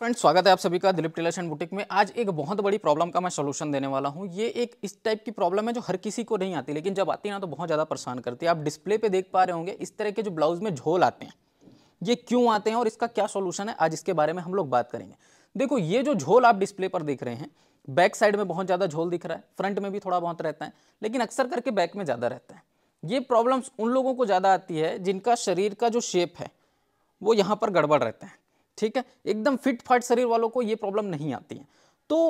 friends स्वागत है आप सभी का दिलीप टेलर्स एंड बुटीक में आज एक बहुत बड़ी प्रॉब्लम का मैं सोल्यूशन देने वाला हूँ ये एक इस टाइप की प्रॉब्लम है जो हर किसी को नहीं आती लेकिन जब आती है ना तो बहुत ज़्यादा परेशान करती है आप डिस्प्ले पे देख पा रहे होंगे इस तरह के जो ब्लाउज में झोल आते हैं ये क्यों आते हैं और इसका क्या सोल्यूशन है आज इसके बारे में हम लोग बात करेंगे देखो ये जो झोल आप डिस्प्ले पर देख रहे हैं बैक साइड में बहुत ज़्यादा झोल दिख रहा है फ्रंट में भी थोड़ा बहुत रहता है लेकिन अक्सर करके बैक में ज़्यादा रहता है ये प्रॉब्लम्स उन लोगों को ज़्यादा आती है जिनका शरीर का जो शेप है वो यहाँ पर गड़बड़ रहता है ठीक है एकदम फिट फाट शरीर वालों को ये प्रॉब्लम नहीं आती है तो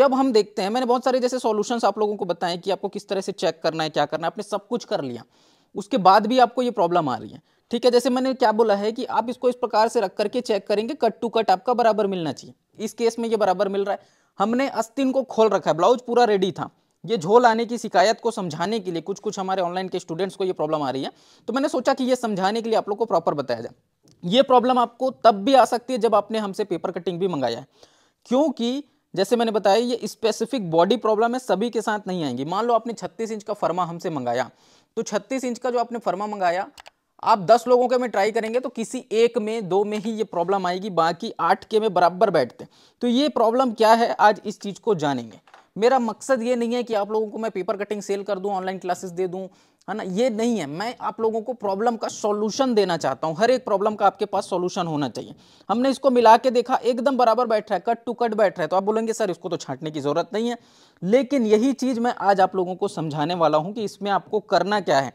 जब हम देखते हैं मैंने बहुत सारे जैसे सॉल्यूशंस आप लोगों को बताए कि आपको किस तरह से चेक करना है क्या करना है आपने सब कुछ कर लिया उसके बाद भी आपको ये प्रॉब्लम आ रही है ठीक है जैसे मैंने क्या बोला है कि आप इसको इस प्रकार से रख करके चेक करेंगे कट टू कट आपका बराबर मिलना चाहिए इस केस में ये बराबर मिल रहा है हमने अस्तिन को खोल रखा है ब्लाउज पूरा रेडी था ये झोल आने की शिकायत को समझाने के लिए कुछ कुछ हमारे ऑनलाइन के स्टूडेंट्स को ये प्रॉब्लम आ रही है तो मैंने सोचा कि ये समझाने के लिए आप लोग को प्रॉपर बताया जाए ये प्रॉब्लम आपको तब भी आ सकती है जब आपने हमसे पेपर कटिंग भी मंगाया है क्योंकि जैसे मैंने बताया ये स्पेसिफिक बॉडी प्रॉब्लम है सभी के साथ नहीं आएंगी मान लो आपने 36 इंच का फर्मा हमसे मंगाया तो 36 इंच का जो आपने फर्मा मंगाया आप 10 लोगों के में ट्राई करेंगे तो किसी एक में दो में ही ये प्रॉब्लम आएगी बाकी आठ के में बराबर बैठते तो ये प्रॉब्लम क्या है आज इस चीज़ को जानेंगे मेरा मकसद ये नहीं है कि आप लोगों को मैं पेपर कटिंग सेल कर दूं ऑनलाइन क्लासेस दे दूं है ना ये नहीं है मैं आप लोगों को प्रॉब्लम का सॉल्यूशन देना चाहता हूँ हर एक प्रॉब्लम का आपके पास सॉल्यूशन होना चाहिए हमने इसको मिला के देखा एकदम बराबर बैठ रहा है कट टू कट बैठ रहा है तो आप बोलेंगे सर इसको तो छांटने की ज़रूरत नहीं है लेकिन यही चीज़ मैं आज आप लोगों को समझाने वाला हूँ कि इसमें आपको करना क्या है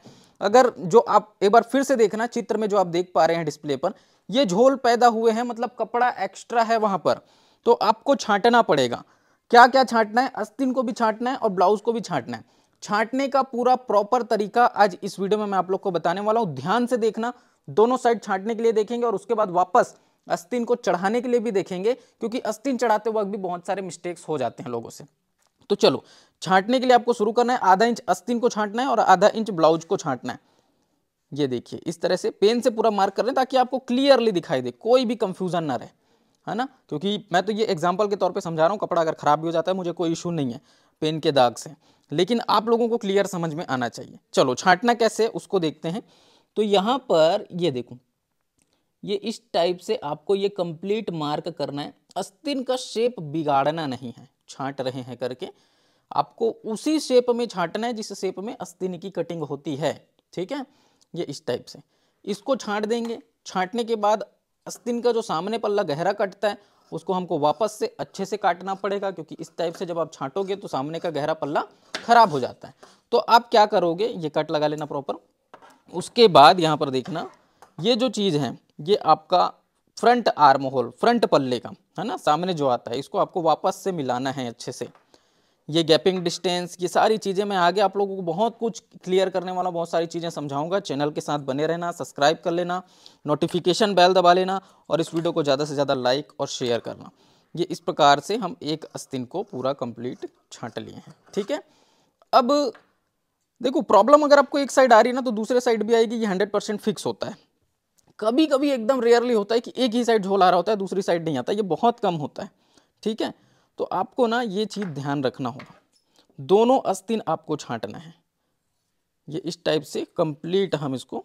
अगर जो आप एक बार फिर से देखना चित्र में जो आप देख पा रहे हैं डिस्प्ले पर ये झोल पैदा हुए हैं मतलब कपड़ा एक्स्ट्रा है वहाँ पर तो आपको छांटना पड़ेगा क्या क्या छांटना है अस्तिन को भी छांटना है और ब्लाउज को भी छांटना है छांटने का पूरा प्रॉपर तरीका आज इस वीडियो में मैं आप लोग को बताने वाला हूं ध्यान से देखना दोनों साइड छांटने के लिए देखेंगे और उसके बाद वापस अस्तिन को चढ़ाने के लिए भी देखेंगे क्योंकि अस्तिन चढ़ाते वक्त भी बहुत सारे मिस्टेक्स हो जाते हैं लोगों से तो चलो छांटने के लिए आपको शुरू करना है आधा इंच अस्तिन को छांटना है और आधा इंच ब्लाउज को छांटना है ये देखिए इस तरह से पेन से पूरा मार्क कर रहे हैं ताकि आपको क्लियरली दिखाई दे कोई भी कंफ्यूजन ना रहे है ना क्योंकि मैं तो ये एग्जाम्पल के तौर पर समझा रहा हूँ कपड़ा अगर खराब भी हो जाता है मुझे कोई इशू नहीं है पेन के दाग से लेकिन आप लोगों को क्लियर समझ में आना चाहिए चलो छांटना कैसे उसको देखते हैं तो यहाँ पर ये देखो ये इस टाइप से आपको ये कंप्लीट मार्क करना है अस्तिन का शेप बिगाड़ना नहीं है छांट रहे हैं करके आपको उसी शेप में छांटना है जिस शेप में अस्तिन की कटिंग होती है ठीक है ये इस टाइप से इसको छांट देंगे छांटने के बाद अस्तिन का जो सामने पल्ला गहरा कटता है उसको हमको वापस से अच्छे से काटना पड़ेगा क्योंकि इस टाइप से जब आप छांटोगे तो सामने का गहरा पल्ला ख़राब हो जाता है तो आप क्या करोगे ये कट लगा लेना प्रॉपर उसके बाद यहाँ पर देखना ये जो चीज़ है ये आपका फ्रंट आर्म होल फ्रंट पल्ले का है ना सामने जो आता है इसको आपको वापस से मिलाना है अच्छे से ये गैपिंग डिस्टेंस ये सारी चीज़ें मैं आगे आप लोगों को बहुत कुछ क्लियर करने वाला बहुत सारी चीज़ें समझाऊंगा चैनल के साथ बने रहना सब्सक्राइब कर लेना नोटिफिकेशन बेल दबा लेना और इस वीडियो को ज़्यादा से ज़्यादा लाइक और शेयर करना ये इस प्रकार से हम एक अस्तिन को पूरा कंप्लीट छाँट लिए हैं ठीक है अब देखो प्रॉब्लम अगर आपको एक साइड आ रही है ना तो दूसरे साइड भी आएगी ये हंड्रेड परसेंट फिक्स होता है कभी कभी एकदम रेयरली होता है कि एक ही साइड झोल आ रहा होता है दूसरी साइड नहीं आता ये बहुत कम होता है ठीक है तो आपको ना ये चीज़ ध्यान रखना होगा दोनों अस्तिन आपको छांटना है ये इस टाइप से कंप्लीट हम इसको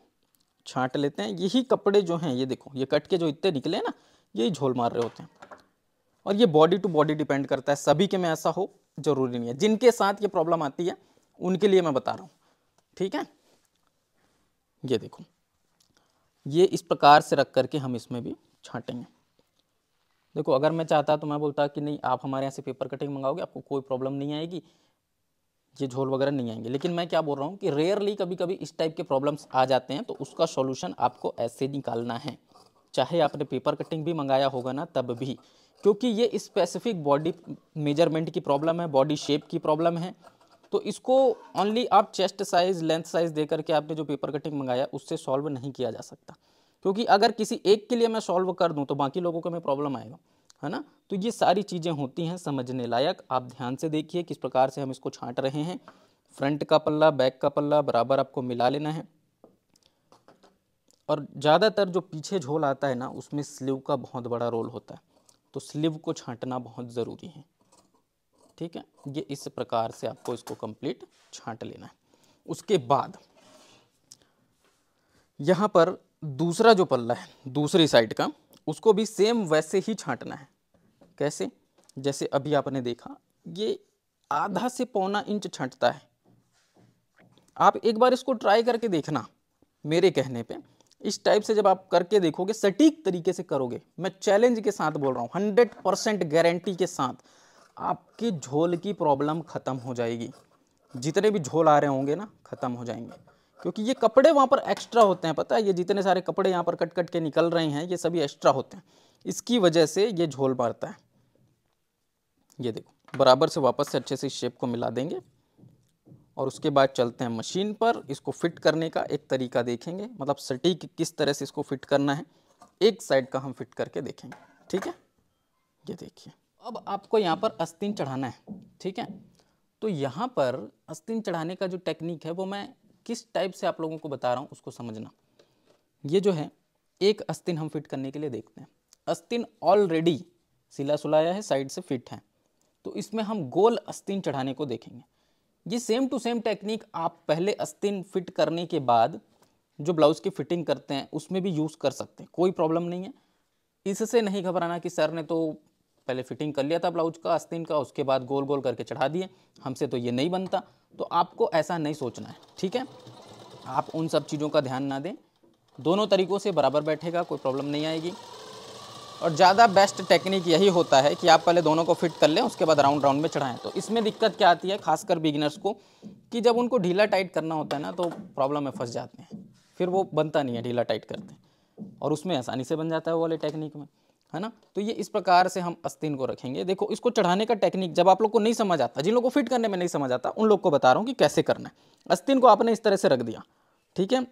छांट लेते हैं यही कपड़े जो हैं ये देखो ये कट के जो इतने निकले हैं ना यही झोल मार रहे होते हैं और ये बॉडी टू बॉडी डिपेंड करता है सभी के में ऐसा हो ज़रूरी नहीं है जिनके साथ ये प्रॉब्लम आती है उनके लिए मैं बता रहा हूँ ठीक है ये देखो ये इस प्रकार से रख करके हम इसमें भी छाटेंगे देखो अगर मैं चाहता तो मैं बोलता कि नहीं आप हमारे यहाँ से पेपर कटिंग मंगाओगे आपको कोई प्रॉब्लम नहीं आएगी ये झोल वगैरह नहीं आएंगे लेकिन मैं क्या बोल रहा हूँ कि रेयरली कभी कभी इस टाइप के प्रॉब्लम्स आ जाते हैं तो उसका सॉल्यूशन आपको ऐसे निकालना है चाहे आपने पेपर कटिंग भी मंगाया होगा ना तब भी क्योंकि ये स्पेसिफिक बॉडी मेजरमेंट की प्रॉब्लम है बॉडी शेप की प्रॉब्लम है तो इसको ओनली आप चेस्ट साइज़ लेंथ साइज़ दे करके आपने जो पेपर कटिंग मंगाया उससे सॉल्व नहीं किया जा सकता क्योंकि अगर किसी एक के लिए मैं सॉल्व कर दूं तो बाकी लोगों को मैं प्रॉब्लम आएगा है ना तो ये सारी चीज़ें होती हैं समझने लायक आप ध्यान से देखिए किस प्रकार से हम इसको छांट रहे हैं फ्रंट का पल्ला बैक का पल्ला बराबर आपको मिला लेना है और ज़्यादातर जो पीछे झोल आता है ना उसमें स्लीव का बहुत बड़ा रोल होता है तो स्लीव को छाँटना बहुत ज़रूरी है ठीक है ये इस प्रकार से आपको इसको कंप्लीट छाँट लेना है उसके बाद यहाँ पर दूसरा जो पल्ला है दूसरी साइड का उसको भी सेम वैसे ही छांटना है कैसे जैसे अभी आपने देखा ये आधा से पौना इंच छांटता है आप एक बार इसको ट्राई करके देखना मेरे कहने पे इस टाइप से जब आप करके देखोगे सटीक तरीके से करोगे मैं चैलेंज के साथ बोल रहा हूँ हंड्रेड परसेंट गारंटी के साथ आपके झोल की प्रॉब्लम ख़त्म हो जाएगी जितने भी झोल आ रहे होंगे ना ख़त्म हो जाएंगे क्योंकि ये कपड़े वहाँ पर एक्स्ट्रा होते हैं पता है ये जितने सारे कपड़े यहाँ पर कट कट के निकल रहे हैं ये सभी एक्स्ट्रा होते हैं इसकी वजह से ये झोल मारता है ये देखो बराबर से वापस से अच्छे से इस शेप को मिला देंगे और उसके बाद चलते हैं मशीन पर इसको फिट करने का एक तरीका देखेंगे मतलब सटीक किस तरह से इसको फिट करना है एक साइड का हम फिट करके देखेंगे ठीक है ये देखिए अब आपको यहाँ पर अस्तिन चढ़ाना है ठीक है तो यहाँ पर अस्तिन चढ़ाने का जो टेक्निक है वो मैं किस टाइप से आप लोगों को बता रहा हूँ उसको समझना ये जो है एक अस्तिन हम फिट करने के लिए देखते हैं अस्तिन ऑलरेडी सिला सुलाया है साइड से फिट है तो इसमें हम गोल अस्तिन चढ़ाने को देखेंगे ये सेम टू सेम टेक्निक आप पहले अस्तिन फिट करने के बाद जो ब्लाउज़ की फिटिंग करते हैं उसमें भी यूज़ कर सकते हैं कोई प्रॉब्लम नहीं है इससे नहीं घबराना कि सर ने तो पहले फिटिंग कर लिया था ब्लाउज का आस्तीन का उसके बाद गोल गोल करके चढ़ा दिए हमसे तो ये नहीं बनता तो आपको ऐसा नहीं सोचना है ठीक है आप उन सब चीज़ों का ध्यान ना दें दोनों तरीक़ों से बराबर बैठेगा कोई प्रॉब्लम नहीं आएगी और ज़्यादा बेस्ट टेक्निक यही होता है कि आप पहले दोनों को फिट कर लें उसके बाद राउंड राउंड में चढ़ाएं तो इसमें दिक्कत क्या आती है खासकर बिगिनर्स को कि जब उनको ढीला टाइट करना होता है ना तो प्रॉब्लम में फंस जाते हैं फिर वो बनता नहीं है ढीला टाइट करते हैं और उसमें आसानी से बन जाता है वो वाले टेक्निक में है ना तो ये इस प्रकार से हम अस्तिन को रखेंगे देखो इसको चढ़ाने का टेक्निक जब आप लोग को नहीं समझ आता जिन लोग को फिट करने में नहीं समझ आता उन लोग को बता रहा हूँ कि कैसे करना है अस्तिन को आपने इस तरह से रख दिया ठीक है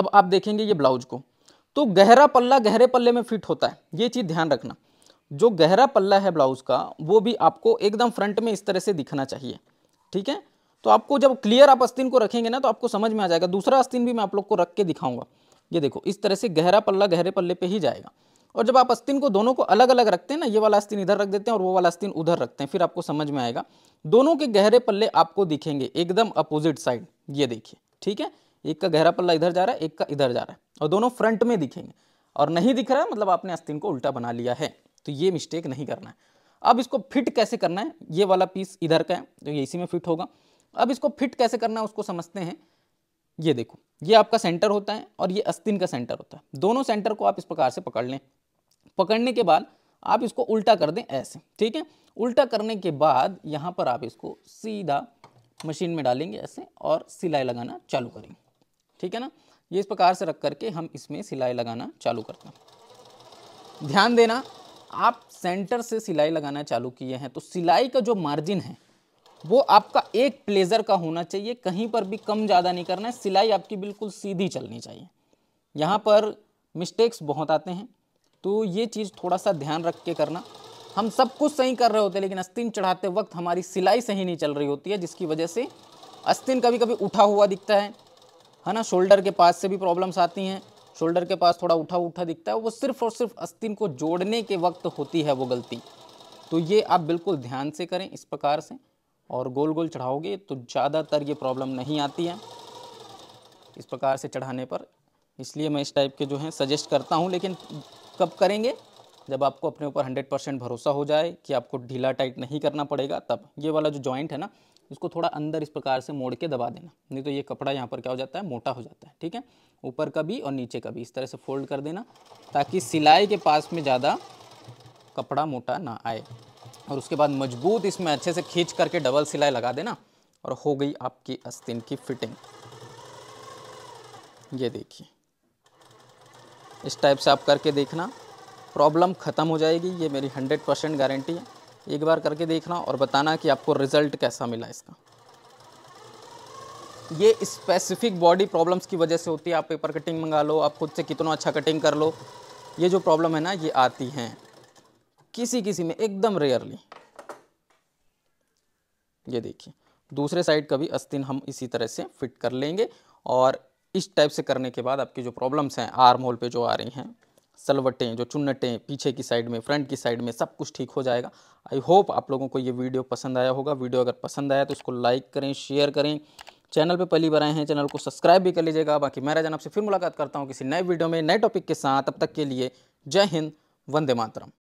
अब आप देखेंगे ये ब्लाउज को तो गहरा पल्ला गहरे पल्ले में फिट होता है ये चीज़ ध्यान रखना जो गहरा पल्ला है ब्लाउज का वो भी आपको एकदम फ्रंट में इस तरह से दिखना चाहिए ठीक है तो आपको जब क्लियर आप अस्तिन को रखेंगे ना तो आपको समझ में आ जाएगा दूसरा अस्तिन भी मैं आप लोग को रख के दिखाऊंगा ये देखो इस तरह से गहरा पल्ला गहरे पल्ले पे ही जाएगा और जब आप अस्तिन को दोनों को अलग अलग रखते हैं ना ये वाला अस्तिन इधर रख देते हैं और वो वाला अस्तिन उधर रखते हैं फिर आपको समझ में आएगा दोनों के गहरे पल्ले आपको दिखेंगे एकदम अपोजिट साइड ये देखिए ठीक है एक का गहरा पल्ला इधर जा रहा है एक का इधर जा रहा है और दोनों फ्रंट में दिखेंगे और नहीं दिख रहा है मतलब आपने अस्तिन को उल्टा बना लिया है तो ये मिस्टेक नहीं करना है अब इसको फिट कैसे करना है ये वाला पीस इधर का है तो ये इसी में फिट होगा अब इसको फिट कैसे करना है उसको समझते हैं ये देखो ये आपका सेंटर होता है और ये अस्तिन का सेंटर होता है दोनों सेंटर को आप इस प्रकार से पकड़ लें पकड़ने के बाद आप इसको उल्टा कर दें ऐसे ठीक है उल्टा करने के बाद यहाँ पर आप इसको सीधा मशीन में डालेंगे ऐसे और सिलाई लगाना चालू करेंगे ठीक है ना ये इस प्रकार से रख करके हम इसमें सिलाई लगाना चालू करते हैं ध्यान देना आप सेंटर से सिलाई लगाना चालू किए हैं तो सिलाई का जो मार्जिन है वो आपका एक प्लेजर का होना चाहिए कहीं पर भी कम ज़्यादा नहीं करना है सिलाई आपकी बिल्कुल सीधी चलनी चाहिए यहाँ पर मिस्टेक्स बहुत आते हैं तो ये चीज़ थोड़ा सा ध्यान रख के करना हम सब कुछ सही कर रहे होते हैं लेकिन अस्तिन चढ़ाते वक्त हमारी सिलाई सही नहीं चल रही होती है जिसकी वजह से अस्तिन कभी कभी उठा हुआ दिखता है है ना शोल्डर के पास से भी प्रॉब्लम्स आती हैं शोल्डर के पास थोड़ा उठा उठा दिखता है वो सिर्फ और सिर्फ अस्तिन को जोड़ने के वक्त होती है वो गलती तो ये आप बिल्कुल ध्यान से करें इस प्रकार से और गोल गोल चढ़ाओगे तो ज़्यादातर ये प्रॉब्लम नहीं आती है इस प्रकार से चढ़ाने पर इसलिए मैं इस टाइप के जो हैं सजेस्ट करता हूँ लेकिन कब करेंगे जब आपको अपने ऊपर हंड्रेड परसेंट भरोसा हो जाए कि आपको ढीला टाइट नहीं करना पड़ेगा तब ये वाला जो जॉइंट है ना इसको थोड़ा अंदर इस प्रकार से मोड़ के दबा देना नहीं तो ये कपड़ा यहाँ पर क्या हो जाता है मोटा हो जाता है ठीक है ऊपर का भी और नीचे का भी इस तरह से फोल्ड कर देना ताकि सिलाई के पास में ज़्यादा कपड़ा मोटा ना आए और उसके बाद मजबूत इसमें अच्छे से खींच करके डबल सिलाई लगा देना और हो गई आपकी अस्तिन की फिटिंग ये देखिए इस टाइप से आप करके देखना प्रॉब्लम ख़त्म हो जाएगी ये मेरी हंड्रेड परसेंट गारंटी है एक बार करके देखना और बताना कि आपको रिज़ल्ट कैसा मिला इसका ये स्पेसिफिक बॉडी प्रॉब्लम्स की वजह से होती है आप पेपर कटिंग मंगा लो आप खुद से कितना अच्छा कटिंग कर लो ये जो प्रॉब्लम है ना ये आती हैं किसी किसी में एकदम रेयरली ये देखिए दूसरे साइड का भी अस्तिन हम इसी तरह से फिट कर लेंगे और इस टाइप से करने के बाद आपकी जो प्रॉब्लम्स हैं आर्म होल पे जो आ रही हैं सलवटें जो चुन्नटें पीछे की साइड में फ्रंट की साइड में सब कुछ ठीक हो जाएगा आई होप आप लोगों को ये वीडियो पसंद आया होगा वीडियो अगर पसंद आया तो उसको लाइक करें शेयर करें चैनल पे पहली बार आए हैं चैनल को सब्सक्राइब भी कर लीजिएगा बाकी मैं राजन आपसे फिर मुलाकात करता हूँ किसी नए वीडियो में नए टॉपिक के साथ तब तक के लिए जय हिंद वंदे मातरम